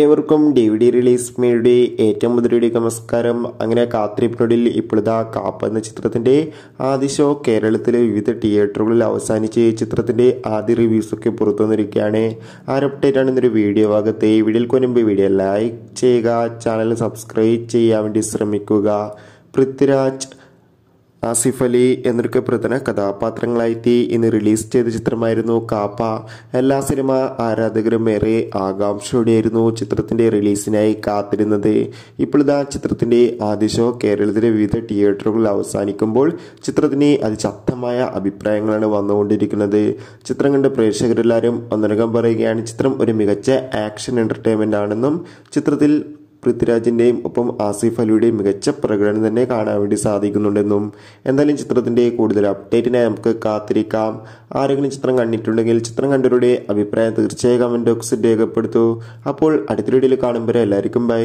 ഏവർക്കും D V D release മീഡിയയുടെ ഏറ്റവും മുതലയുടെ നമസ്കാരം അങ്ങനെ കാത്തിരിപ്പിനൊടിയിൽ ഇപ്പോഴിതാ കാപ്പ എന്ന ചിത്രത്തിൻ്റെ ആദ്യ ഷോ കേരളത്തിലെ വിവിധ തിയേറ്ററുകളിൽ അവസാനിച്ച് ചിത്രത്തിൻ്റെ ആദ്യ റിവ്യൂസൊക്കെ പുറത്തു വന്നിരിക്കുകയാണ് ആണ് ഇന്നൊരു വീഡിയോ ഭാഗത്തെ ഈ വീഡിയോയ്ക്ക് മുൻപ് വീഡിയോ ലൈക്ക് ചെയ്യുക ചാനൽ സബ്സ്ക്രൈബ് ചെയ്യാൻ വേണ്ടി ശ്രമിക്കുക പൃഥ്വിരാജ് ആസിഫ് അലി പ്രധാന കഥാപാത്രങ്ങളായിത്തി ഇന്ന് റിലീസ് ചെയ്ത ചിത്രമായിരുന്നു കാപ്പ എല്ലാ സിനിമ ആരാധകരും ഏറെ ആകാംക്ഷയോടെയായിരുന്നു ചിത്രത്തിൻ്റെ റിലീസിനായി കാത്തിരുന്നത് ഇപ്പോഴിതാ ചിത്രത്തിൻ്റെ ആദ്യ ഷോ കേരളത്തിലെ വിവിധ തിയേറ്ററുകളിൽ അവസാനിക്കുമ്പോൾ ചിത്രത്തിന് അതിശക്തമായ അഭിപ്രായങ്ങളാണ് വന്നുകൊണ്ടിരിക്കുന്നത് ചിത്രം കണ്ട് പ്രേക്ഷകരെല്ലാവരും ഒന്നരകം പറയുകയാണ് ചിത്രം ഒരു മികച്ച ആക്ഷൻ എൻ്റർടൈൻമെൻ്റ് ആണെന്നും ചിത്രത്തിൽ പൃഥ്വിരാജിന്റെയും ഒപ്പം ആസിഫ് അലിയുടെയും മികച്ച പ്രകടനം തന്നെ കാണാൻ വേണ്ടി സാധിക്കുന്നുണ്ടെന്നും എന്തായാലും ചിത്രത്തിന്റെ കൂടുതൽ അപ്ഡേറ്റിനായി നമുക്ക് കാത്തിരിക്കാം ആരെങ്കിലും ചിത്രം കണ്ടിട്ടുണ്ടെങ്കിൽ ചിത്രം കണ്ടവരുടെ അഭിപ്രായം തീർച്ചയായും കമന്റ് ബോക്സിൽ രേഖപ്പെടുത്തൂ അപ്പോൾ അടുത്ത വീഡിയോയിൽ കാണുമ്പോൾ എല്ലാവർക്കും ബൈ